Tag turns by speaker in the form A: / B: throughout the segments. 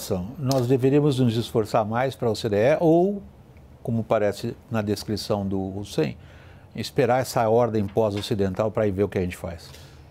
A: situação. Nós deveríamos nos esforçar mais para a OCDE ou, como parece na descrição do Hussein, esperar essa ordem pós-ocidental para ir ver o que a gente faz?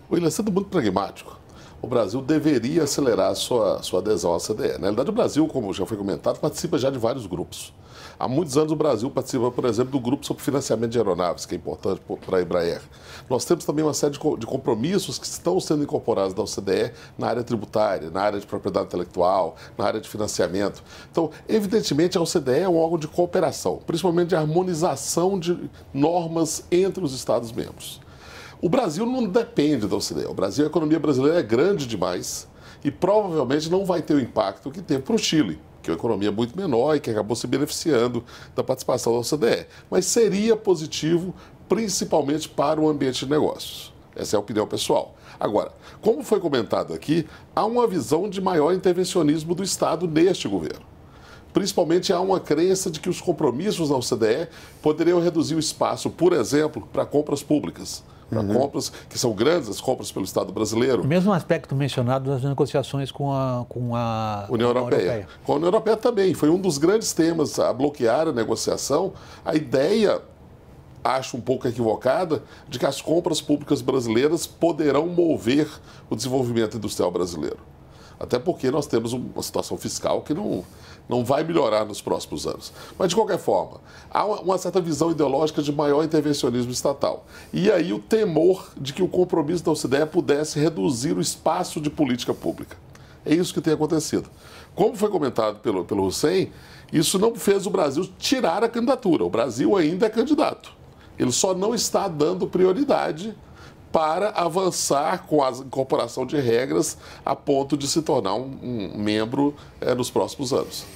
A: O Ilan, sendo é muito pragmático, o Brasil deveria acelerar sua, sua adesão à CDE. Na realidade, o Brasil, como já foi comentado, participa já de vários grupos. Há muitos anos o Brasil participa, por exemplo, do grupo sobre financiamento de aeronaves, que é importante para a Embraer. Nós temos também uma série de compromissos que estão sendo incorporados da OCDE na área tributária, na área de propriedade intelectual, na área de financiamento. Então, evidentemente, a OCDE é um órgão de cooperação, principalmente de harmonização de normas entre os Estados-membros. O Brasil não depende da OCDE. O Brasil, a economia brasileira é grande demais e provavelmente não vai ter o impacto que teve para o Chile, que é uma economia muito menor e que acabou se beneficiando da participação da OCDE. Mas seria positivo, principalmente para o ambiente de negócios. Essa é a opinião pessoal. Agora, como foi comentado aqui, há uma visão de maior intervencionismo do Estado neste governo. Principalmente há uma crença de que os compromissos da OCDE poderiam reduzir o espaço, por exemplo, para compras públicas para né, uhum. compras, que são grandes as compras pelo Estado brasileiro. O mesmo aspecto mencionado nas negociações com a, com a União Europeia. Europeia. Com a União Europeia também. Foi um dos grandes temas a bloquear a negociação. A ideia acho um pouco equivocada, de que as compras públicas brasileiras poderão mover o desenvolvimento industrial brasileiro. Até porque nós temos uma situação fiscal que não, não vai melhorar nos próximos anos. Mas, de qualquer forma, há uma certa visão ideológica de maior intervencionismo estatal. E aí o temor de que o compromisso da OCDE pudesse reduzir o espaço de política pública. É isso que tem acontecido. Como foi comentado pelo, pelo Hussein, isso não fez o Brasil tirar a candidatura. O Brasil ainda é candidato. Ele só não está dando prioridade para avançar com a incorporação de regras a ponto de se tornar um, um membro é, nos próximos anos.